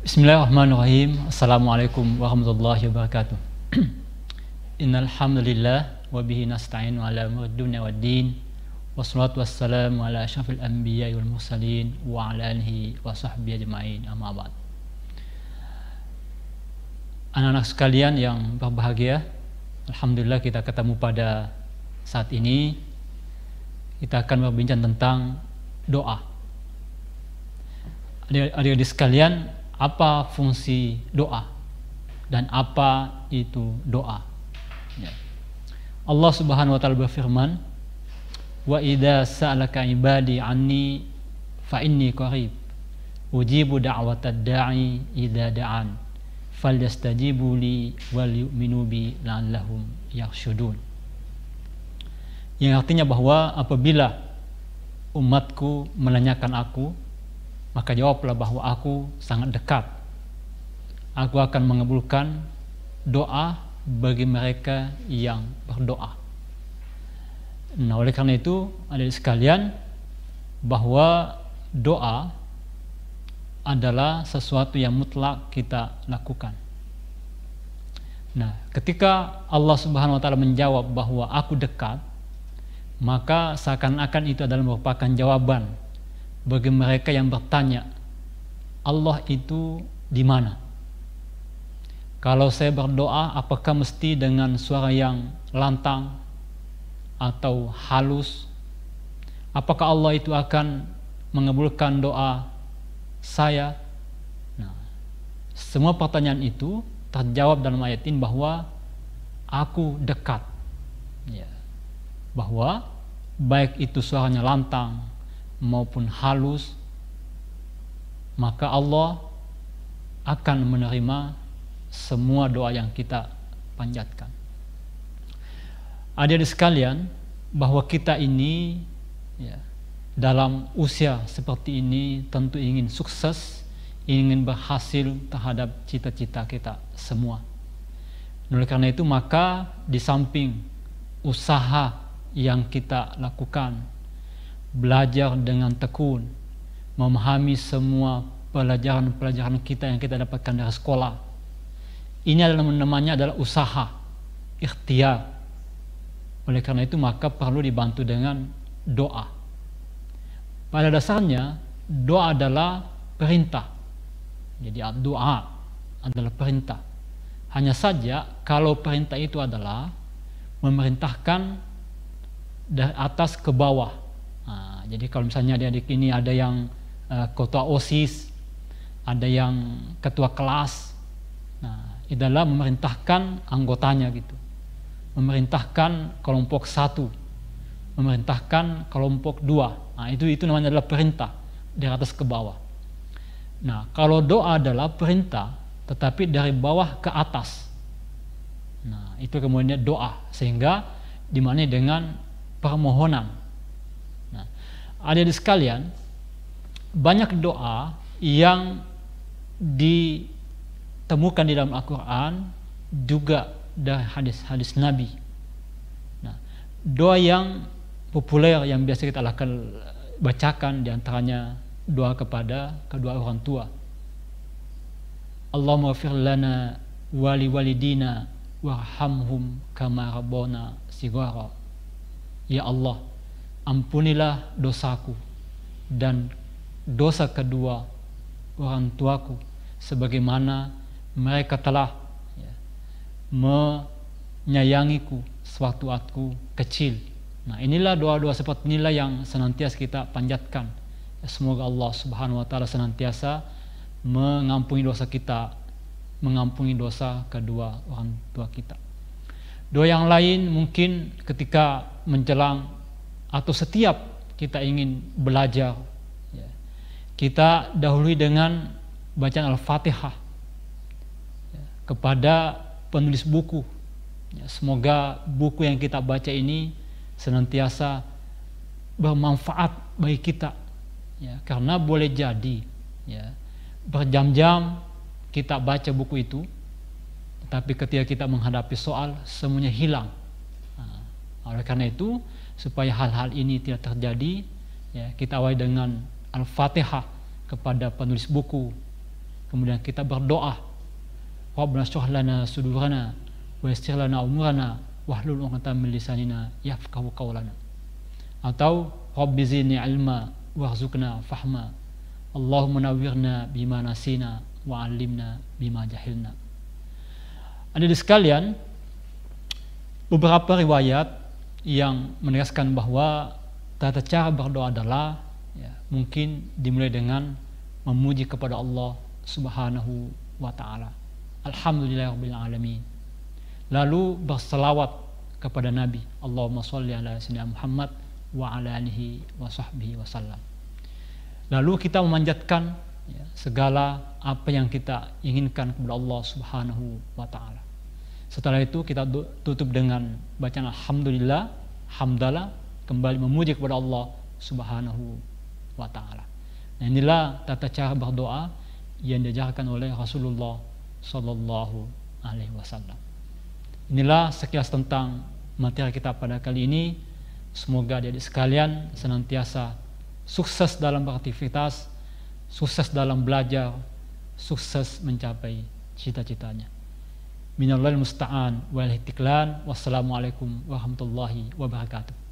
Bismillahirrahmanirrahim. Assalamualaikum warahmatullahi wabarakatuh. Innal hamdalillah wa bihi nasta'inu ala umuri dunya waddin. Wassalatu wassalamu ala asyrafil anbiya'i wal mursalin wa ala alihi wa sahbihi ajmain. Amma ba'd. Anak-anak sekalian yang berbahagia, alhamdulillah kita ketemu pada saat ini. Kita akan berbincang tentang doa. Adik-adik sekalian, apa fungsi doa dan apa itu doa. Ya. Allah Subhanahu wa taala berfirman, "Wa idza sa'alaka ibadi anni fa inni qarib ujibu da'watad da'i idza da'an falyastajibu li wal yu'minu bi la'allahum yakhshudun." Yang artinya bahwa apabila umatku menanyakan aku maka jawablah bahwa aku sangat dekat. Aku akan mengabulkan doa bagi mereka yang berdoa. Nah, oleh karena itu, ada sekalian bahwa doa adalah sesuatu yang mutlak kita lakukan. Nah, ketika Allah Subhanahu wa taala menjawab bahwa aku dekat, maka seakan-akan itu adalah merupakan jawaban bagi mereka yang bertanya, Allah itu di mana? Kalau saya berdoa, apakah mesti dengan suara yang lantang atau halus? Apakah Allah itu akan mengabulkan doa saya? Nah, semua pertanyaan itu terjawab dalam ayat ini bahwa aku dekat. Ya. Bahwa baik itu suaranya lantang maupun halus, maka Allah akan menerima semua doa yang kita panjatkan. Ada di sekalian bahwa kita ini ya, dalam usia seperti ini tentu ingin sukses, ingin berhasil terhadap cita-cita kita semua. Oleh karena itu maka di samping usaha yang kita lakukan belajar dengan tekun, memahami semua pelajaran-pelajaran kita yang kita dapatkan dari sekolah. Ini adalah namanya adalah usaha, ikhtiar. Oleh karena itu maka perlu dibantu dengan doa. Pada dasarnya doa adalah perintah. Jadi doa adalah perintah. Hanya saja kalau perintah itu adalah memerintahkan dari atas ke bawah jadi kalau misalnya adik-adik ini ada yang uh, ketua OSIS, ada yang ketua kelas, nah, adalah memerintahkan anggotanya gitu, memerintahkan kelompok satu, memerintahkan kelompok dua. Nah, itu itu namanya adalah perintah dari atas ke bawah. Nah, kalau doa adalah perintah, tetapi dari bawah ke atas. Nah, itu kemudian doa sehingga dimana dengan permohonan ada di sekalian, banyak doa yang ditemukan di dalam Al-Quran juga dari hadis-hadis Nabi. Nah, doa yang populer yang biasa kita lakukan bacakan diantaranya doa kepada kedua orang tua. Allahumma fir lana wali walidina warhamhum kama sigara. Ya Allah, ampunilah dosaku dan dosa kedua orang tuaku sebagaimana mereka telah ya, menyayangiku sewaktu aku kecil. Nah inilah doa-doa seperti inilah yang senantiasa kita panjatkan. Semoga Allah subhanahu wa ta'ala senantiasa mengampuni dosa kita, mengampuni dosa kedua orang tua kita. Doa yang lain mungkin ketika menjelang atau setiap kita ingin belajar ya. kita dahului dengan bacaan Al-Fatihah ya, kepada penulis buku. Ya. Semoga buku yang kita baca ini senantiasa bermanfaat bagi kita. karena boleh jadi berjam-jam kita baca buku itu, tapi ketika kita menghadapi soal semuanya hilang. Nah, oleh karena itu, supaya hal-hal ini tidak terjadi ya kita awali dengan al-fatihah kepada penulis buku kemudian kita berdoa Rabbana syrah lana sudurana wa yassir lana umrana wahlul uqtam min lisanina yafqahu qawlana atau Rabbi zini ilma warzukna fahma Allahumma nawirna bima nasina wa 'allimna bima jahilna Ada di sekalian beberapa riwayat yang menegaskan bahwa tata cara berdoa adalah ya, mungkin dimulai dengan memuji kepada Allah Subhanahu wa taala. Alhamdulillahirabbil alamin. Lalu berselawat kepada Nabi. Allahumma shalli ala sayyidina Muhammad wa ala alihi wa sahbihi wasallam. Lalu kita memanjatkan ya, segala apa yang kita inginkan kepada Allah Subhanahu wa taala. Setelah itu kita tutup dengan bacaan Alhamdulillah, Hamdalah, kembali memuji kepada Allah Subhanahu wa Ta'ala. Nah inilah tata cara berdoa yang diajarkan oleh Rasulullah Sallallahu Alaihi Wasallam. Inilah sekilas tentang materi kita pada kali ini. Semoga jadi sekalian senantiasa sukses dalam beraktivitas, sukses dalam belajar, sukses mencapai cita-citanya minallahil musta'an wal ihtiklan wassalamualaikum warahmatullahi wabarakatuh